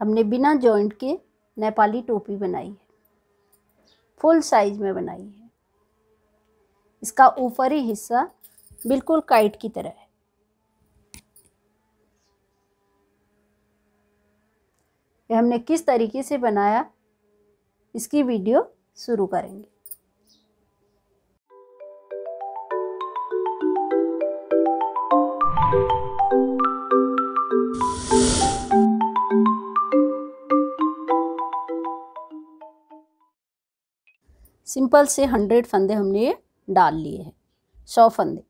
हमने बिना जॉइंट के नेपाली टोपी बनाई है फुल साइज में बनाई है इसका ऊपरी हिस्सा बिल्कुल काइट की तरह है ये हमने किस तरीके से बनाया इसकी वीडियो शुरू करेंगे सिंपल से हंड्रेड फंदे हमने ये डाल लिए हैं सौ फंदे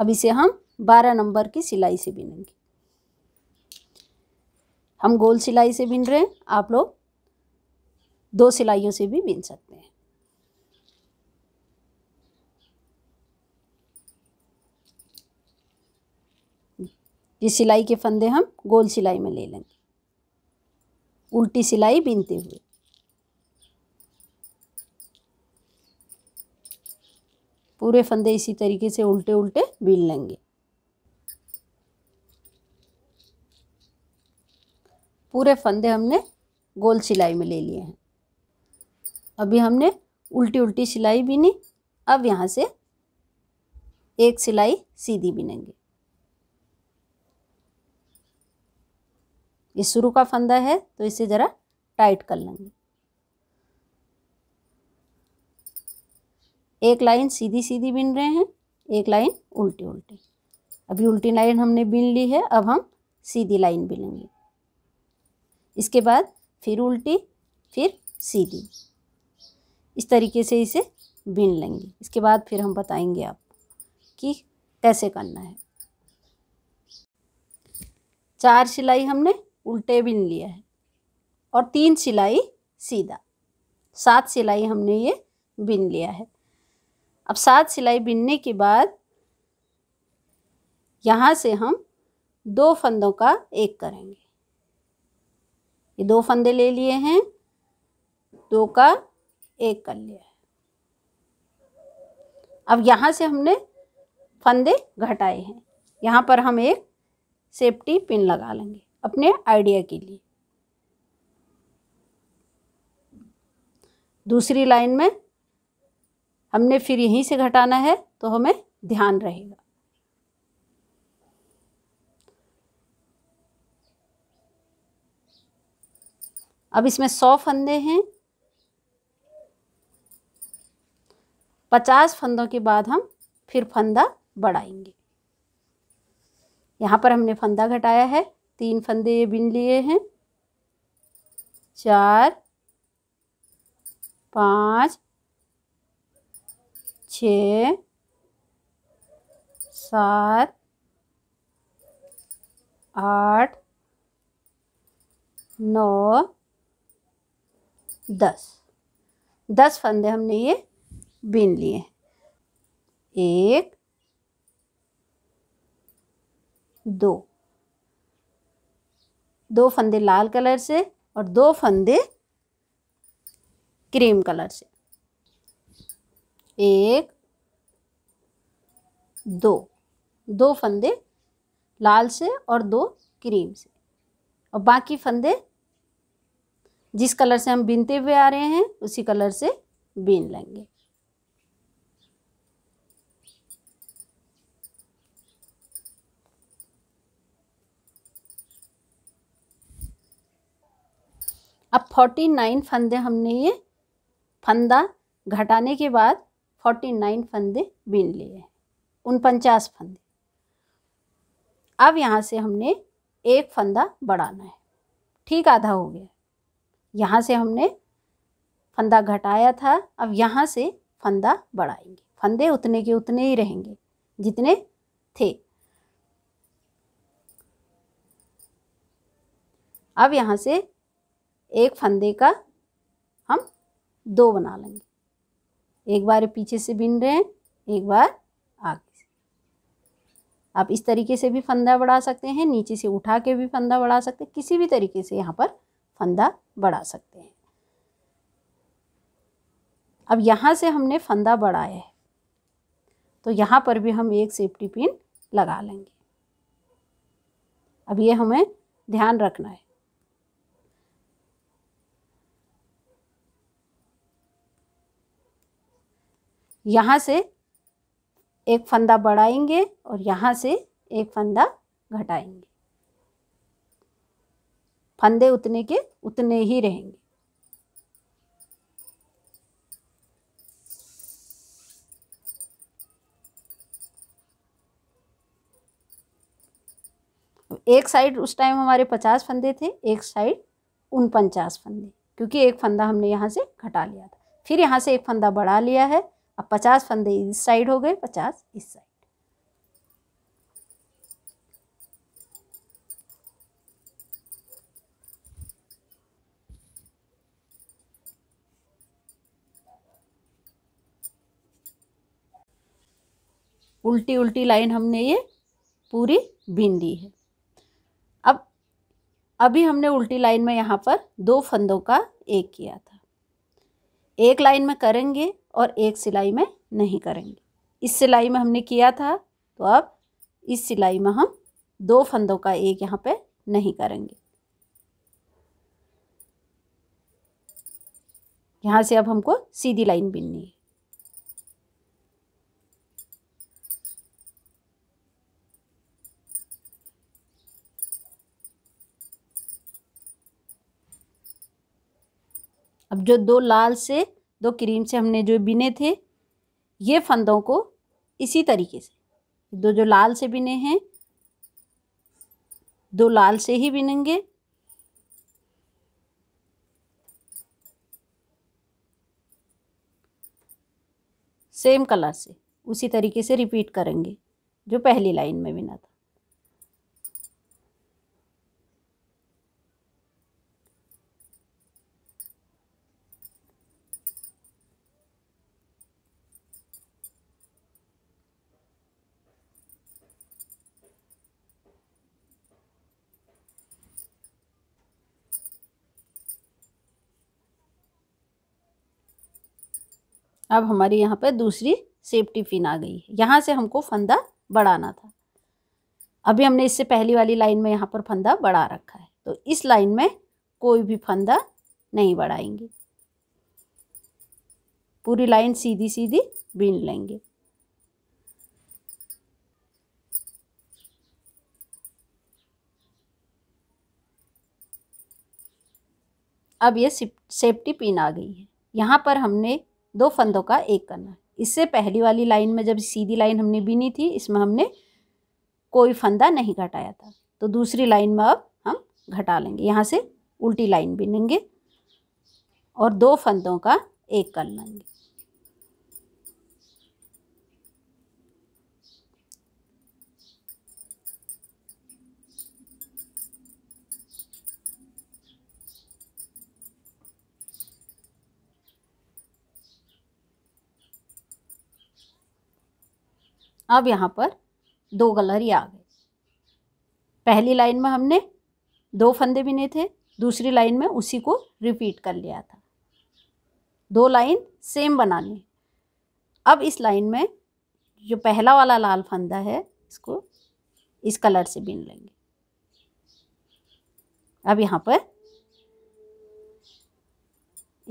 अब इसे हम बारह नंबर की सिलाई से बिनेंगे हम गोल सिलाई से बिन रहे हैं आप लोग दो सिलाइयों से भी बिन सकते हैं ये सिलाई के फंदे हम गोल सिलाई में ले लेंगे उल्टी सिलाई बीनते हुए पूरे फंदे इसी तरीके से उल्टे उल्टे बीन लेंगे पूरे फंदे हमने गोल सिलाई में ले लिए हैं अभी हमने उल्टी उल्टी सिलाई बीनी अब यहाँ से एक सिलाई सीधी बीनेंगे ये शुरू का फंदा है तो इसे ज़रा टाइट कर लेंगे एक लाइन सीधी सीधी बिन रहे हैं एक लाइन उल्टी उल्टी अभी उल्टी लाइन हमने बिन ली है अब हम सीधी लाइन बिनेंगे इसके बाद फिर उल्टी फिर सीधी इस तरीके से इसे बिन लेंगे इसके बाद फिर हम बताएंगे आपको कि कैसे करना है चार सिलाई हमने उल्टे बिन लिया है और तीन सिलाई सीधा सात सिलाई हमने ये बिन लिया है अब सात सिलाई बिनने के बाद यहाँ से हम दो फंदों का एक करेंगे ये दो फंदे ले लिए हैं दो का एक कर लिया है अब यहाँ से हमने फंदे घटाए हैं यहाँ पर हम एक सेफ्टी पिन लगा लेंगे अपने आइडिया के लिए दूसरी लाइन में हमने फिर यहीं से घटाना है तो हमें ध्यान रहेगा अब इसमें सौ फंदे हैं पचास फंदों के बाद हम फिर फंदा बढ़ाएंगे यहाँ पर हमने फंदा घटाया है तीन फंदे ये बिन लिए हैं चार पाँच छ सात आठ नौ दस दस फंदे हमने ये बीन लिए एक दो दो फंदे लाल कलर से और दो फंदे क्रीम कलर से एक दो दो फंदे लाल से और दो क्रीम से और बाकी फंदे जिस कलर से हम बीनते हुए आ रहे हैं उसी कलर से बीन लेंगे अब फोर्टी नाइन फंदे हमने ये फंदा घटाने के बाद फोर्टी नाइन फंदे बीन लिए हैं उनपचास फंदे अब यहाँ से हमने एक फंदा बढ़ाना है ठीक आधा हो गया यहाँ से हमने फंदा घटाया था अब यहाँ से फंदा बढ़ाएंगे फंदे उतने के उतने ही रहेंगे जितने थे अब यहाँ से एक फंदे का हम दो बना लेंगे एक बार पीछे से बिन रहे हैं एक बार आगे से आप इस तरीके से भी फंदा बढ़ा सकते हैं नीचे से उठा के भी फंदा बढ़ा सकते हैं किसी भी तरीके से यहाँ पर फंदा बढ़ा सकते हैं अब यहाँ से हमने फंदा बढ़ाया है तो यहाँ पर भी हम एक सेफ्टी पिन लगा लेंगे अब ये हमें ध्यान रखना है यहाँ से एक फंदा बढ़ाएंगे और यहाँ से एक फंदा घटाएंगे फंदे उतने के उतने ही रहेंगे एक साइड उस टाइम हमारे पचास फंदे थे एक साइड उन पचास फंदे क्योंकि एक फंदा हमने यहाँ से घटा लिया था फिर यहाँ से एक फंदा बढ़ा लिया है अब पचास फंदे इस साइड हो गए पचास इस साइड उल्टी उल्टी लाइन हमने ये पूरी बीन दी है अब अभी हमने उल्टी लाइन में यहाँ पर दो फंदों का एक किया था एक लाइन में करेंगे और एक सिलाई में नहीं करेंगे इस सिलाई में हमने किया था तो अब इस सिलाई में हम दो फंदों का एक यहाँ पे नहीं करेंगे यहाँ से अब हमको सीधी लाइन बिननी है अब जो दो लाल से दो क्रीम से हमने जो बिने थे ये फंदों को इसी तरीके से दो जो लाल से बिने हैं दो लाल से ही बिनेंगे सेम कलर से उसी तरीके से रिपीट करेंगे जो पहली लाइन में बिना था अब हमारी यहाँ पर दूसरी सेफ्टी पिन आ गई है यहाँ से हमको फंदा बढ़ाना था अभी हमने इससे पहली वाली लाइन में यहाँ पर फंदा बढ़ा रखा है तो इस लाइन में कोई भी फंदा नहीं बढ़ाएंगे पूरी लाइन सीधी सीधी बीन लेंगे अब ये सेफ्टी पिन आ गई है यहाँ पर हमने दो फंदों का एक करना इससे पहली वाली लाइन में जब सीधी लाइन हमने बीनी थी इसमें हमने कोई फंदा नहीं घटाया था तो दूसरी लाइन में अब हम घटा लेंगे यहाँ से उल्टी लाइन बीनेंगे और दो फंदों का एक कर लेंगे अब यहाँ पर दो कलर ही आ गए पहली लाइन में हमने दो फंदे बिने थे दूसरी लाइन में उसी को रिपीट कर लिया था दो लाइन सेम बनानी अब इस लाइन में जो पहला वाला लाल फंदा है इसको इस कलर से बिन लेंगे अब यहाँ पर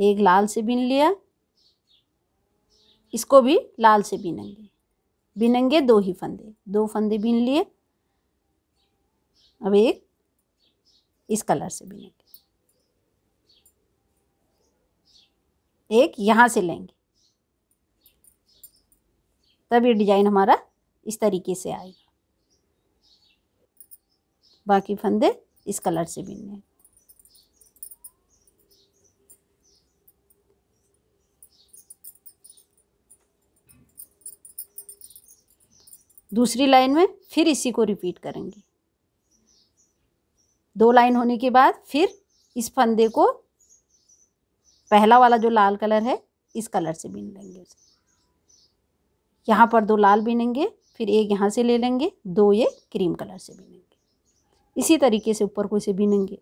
एक लाल से बिन लिया इसको भी लाल से बिनेंगे बिनेंगे दो ही फंदे दो फंदे बिन लिए अब एक इस कलर से बिनेंगे एक यहाँ से लेंगे तब ये डिजाइन हमारा इस तरीके से आएगा बाकी फंदे इस कलर से बिनने दूसरी लाइन में फिर इसी को रिपीट करेंगे दो लाइन होने के बाद फिर इस फंदे को पहला वाला जो लाल कलर है इस कलर से बीन लेंगे उसे यहाँ पर दो लाल बीनेंगे फिर एक यहाँ से ले लेंगे दो ये क्रीम कलर से बीनेंगे इसी तरीके से ऊपर को इसे बीनेंगे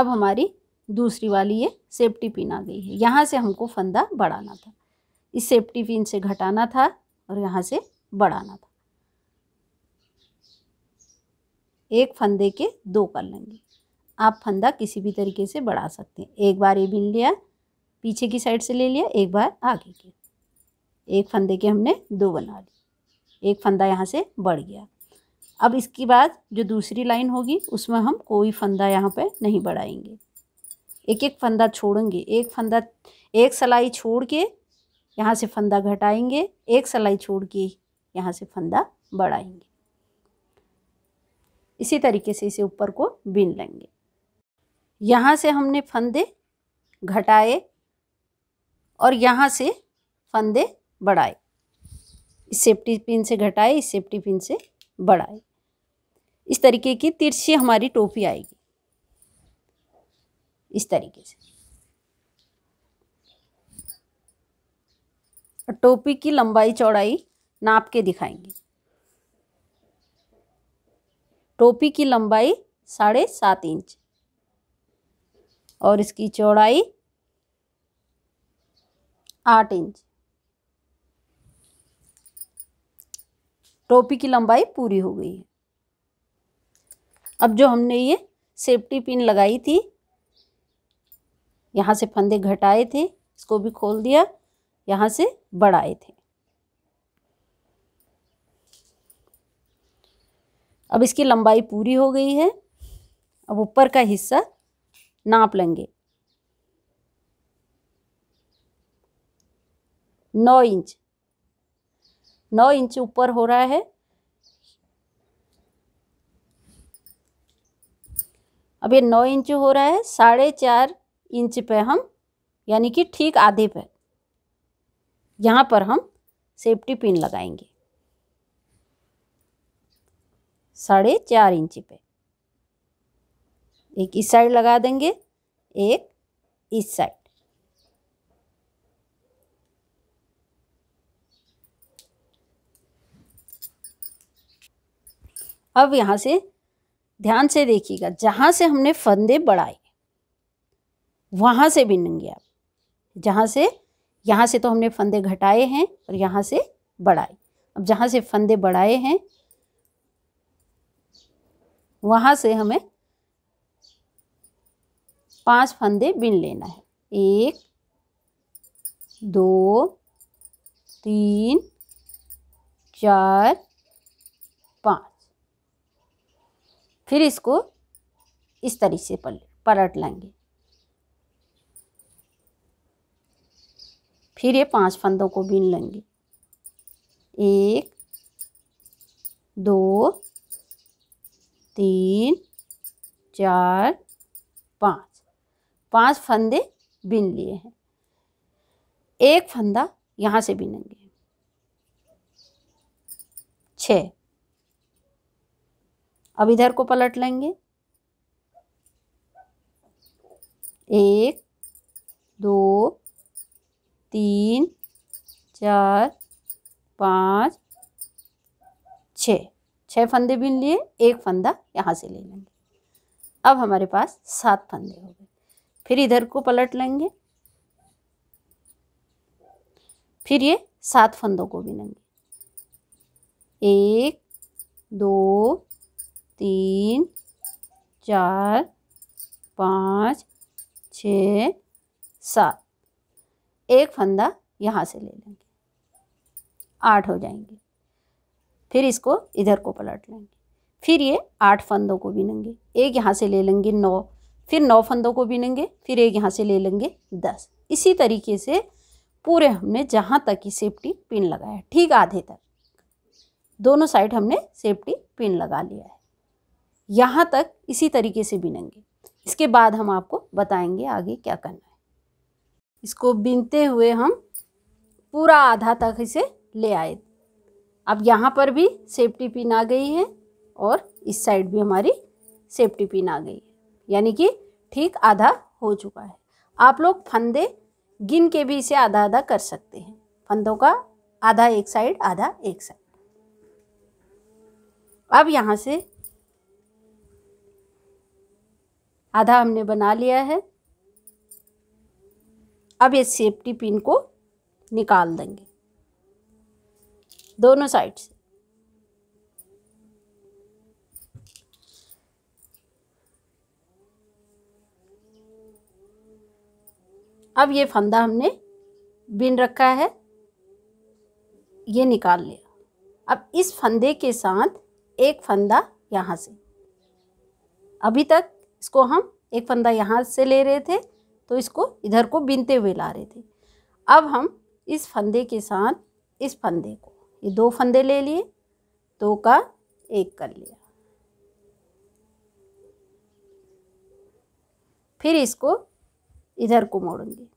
अब हमारी दूसरी वाली ये सेफ्टी पिन आ गई है यहाँ से हमको फंदा बढ़ाना था इस सेफ्टी पिन से घटाना था और यहाँ से बढ़ाना था एक फंदे के दो कर लेंगे आप फंदा किसी भी तरीके से बढ़ा सकते हैं एक बार ये बिन लिया पीछे की साइड से ले लिया एक बार आगे की एक फंदे के हमने दो बना लिए एक फंदा यहाँ से बढ़ गया अब इसके बाद जो दूसरी लाइन होगी उसमें हम कोई फंदा यहाँ पे नहीं बढ़ाएंगे एक एक फंदा छोड़ेंगे एक फंदा एक सलाई छोड़ के यहाँ से फंदा घटाएंगे एक सलाई छोड़ के यहाँ से फंदा बढ़ाएंगे इसी तरीके से इसे ऊपर को बीन लेंगे यहाँ से हमने फंदे घटाए और यहाँ से फंदे बढ़ाए इस सेफ्टी पिन से घटाए इस सेफ्टी पिन से बढ़ाए इस तरीके की तिरछी हमारी टोपी आएगी इस तरीके से टोपी की लंबाई चौड़ाई नाप के दिखाएंगे टोपी की लंबाई साढ़े सात इंच और इसकी चौड़ाई आठ इंच टोपी की लंबाई पूरी हो गई है अब जो हमने ये सेफ्टी पिन लगाई थी यहाँ से फंदे घटाए थे इसको भी खोल दिया यहाँ से बढ़ाए थे अब इसकी लंबाई पूरी हो गई है अब ऊपर का हिस्सा नाप लेंगे नौ इंच नौ इंच ऊपर हो रहा है अब ये नौ इंच हो रहा है साढ़े चार इंच पे हम यानी कि ठीक आधे पे यहाँ पर हम सेफ्टी पिन लगाएंगे साढ़े चार इंच पे एक इस साइड लगा देंगे एक इस साइड अब यहाँ से ध्यान से देखिएगा जहाँ से हमने फंदे बढ़ाए वहाँ से भी लेंगे आप जहाँ से यहाँ से तो हमने फंदे घटाए हैं और यहाँ से बढ़ाए अब जहाँ से फंदे बढ़ाए हैं वहाँ से हमें पांच फंदे बिन लेना है एक दो तीन चार पाँच फिर इसको इस तरीके से पलट लेंगे फिर ये पांच फंदों को बीन लेंगे एक दो तीन चार पांच पांच फंदे बीन लिए हैं एक फंदा यहाँ से बीनेंगे छ अब इधर को पलट लेंगे एक दो तीन चार पाँच छ छः फंदे बिन लिए एक फंदा यहाँ से ले लेंगे अब हमारे पास सात फंदे हो गए फिर इधर को पलट लेंगे फिर ये सात फंदों को बिनेंगे एक दो तीन चार पाँच छ सात एक फंदा यहाँ से ले लेंगे आठ हो जाएंगे फिर इसको इधर को पलट लेंगे फिर ये आठ फंदों को बिनेंगे एक यहाँ से ले लेंगे नौ फिर नौ फंदों को बिनेंगे फिर एक यहाँ से ले लेंगे दस इसी तरीके से पूरे हमने जहाँ तक की सेफ्टी पिन लगाया ठीक आधे तक दोनों साइड हमने सेफ्टी पिन लगा लिया है यहाँ तक इसी तरीके से बिनेंगे इसके बाद हम आपको बताएंगे आगे क्या करना है इसको बीनते हुए हम पूरा आधा तक इसे ले आए अब यहाँ पर भी सेफ्टी पिन आ गई है और इस साइड भी हमारी सेफ्टी पिन आ गई है यानी कि ठीक आधा हो चुका है आप लोग फंदे गिन के भी इसे आधा आधा कर सकते हैं फंदों का आधा एक साइड आधा एक साइड अब यहाँ से आधा हमने बना लिया है अब ये सेफ्टी पिन को निकाल देंगे दोनों साइड से अब ये फंदा हमने बिन रखा है ये निकाल लिया अब इस फंदे के साथ एक फंदा यहाँ से अभी तक इसको हम एक फंदा यहाँ से ले रहे थे तो इसको इधर को बिनते हुए ला रहे थे अब हम इस फंदे के साथ इस फंदे को ये दो फंदे ले लिए दो का एक कर लिया फिर इसको इधर को मोड़ूंगी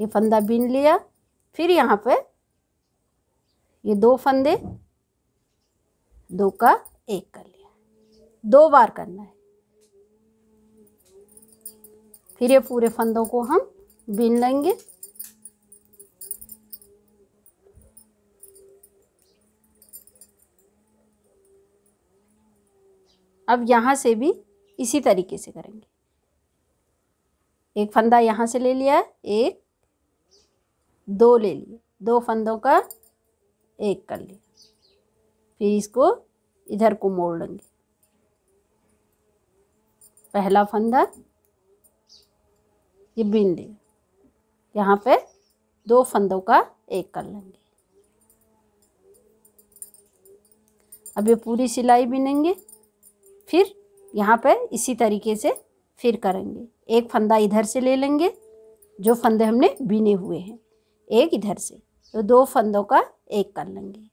ये फंदा बिन लिया फिर यहाँ पे ये दो फंदे दो का एक कर लिया दो बार करना है फिर ये पूरे फंदों को हम बीन लेंगे अब यहाँ से भी इसी तरीके से करेंगे एक फंदा यहाँ से ले लिया एक दो ले लिए दो फंदों का एक कर लिया फिर इसको इधर को मोड़ लेंगे पहला फंदा ये बीन ली यहाँ पे दो फंदों का एक कर लेंगे अब ये पूरी सिलाई बीनेंगे फिर यहाँ पे इसी तरीके से फिर करेंगे एक फंदा इधर से ले लेंगे जो फंदे हमने बीने हुए हैं एक इधर से तो दो फंदों का एक कर लेंगे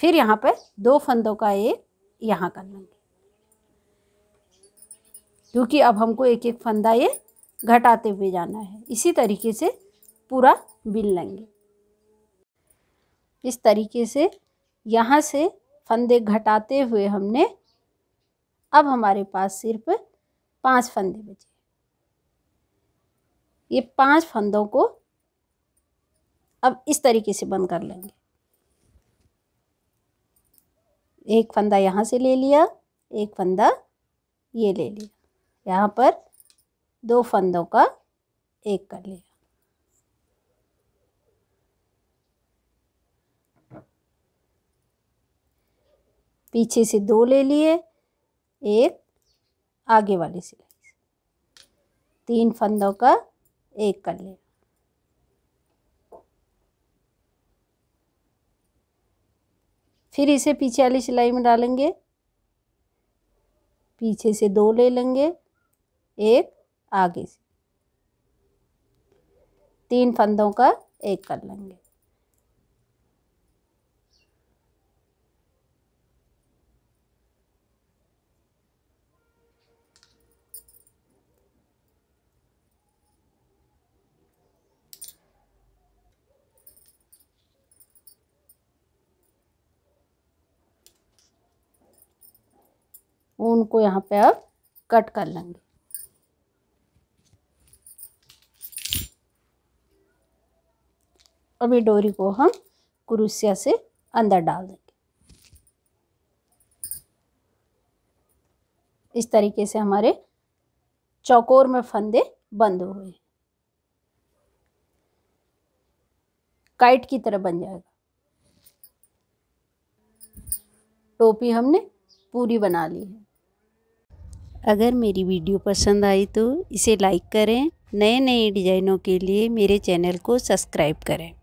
फिर यहाँ पे दो फंदों का एक यहाँ कर लेंगे क्योंकि अब हमको एक एक फंदा ये घटाते हुए जाना है इसी तरीके से पूरा बिल लेंगे इस तरीके से यहाँ से फंदे घटाते हुए हमने अब हमारे पास सिर्फ पांच फंदे बचे ये पांच फंदों को अब इस तरीके से बंद कर लेंगे एक फंदा यहाँ से ले लिया एक फंदा ये ले लिया यहाँ पर दो फंदों का एक कर लिया पीछे से दो ले लिए एक आगे वाली सिलाई से तीन फंदों का एक कर लिया फिर इसे पीछे वाली सिलाई में डालेंगे पीछे से दो ले लेंगे एक आगे से तीन फंदों का एक कर लेंगे ऊन को यहाँ पे अब कट कर लेंगे अभी डोरी को हम क्रूसिया से अंदर डाल देंगे इस तरीके से हमारे चौकोर में फंदे बंद हुए काइट की तरह बन जाएगा टोपी हमने पूरी बना ली है अगर मेरी वीडियो पसंद आई तो इसे लाइक करें नए नए डिज़ाइनों के लिए मेरे चैनल को सब्सक्राइब करें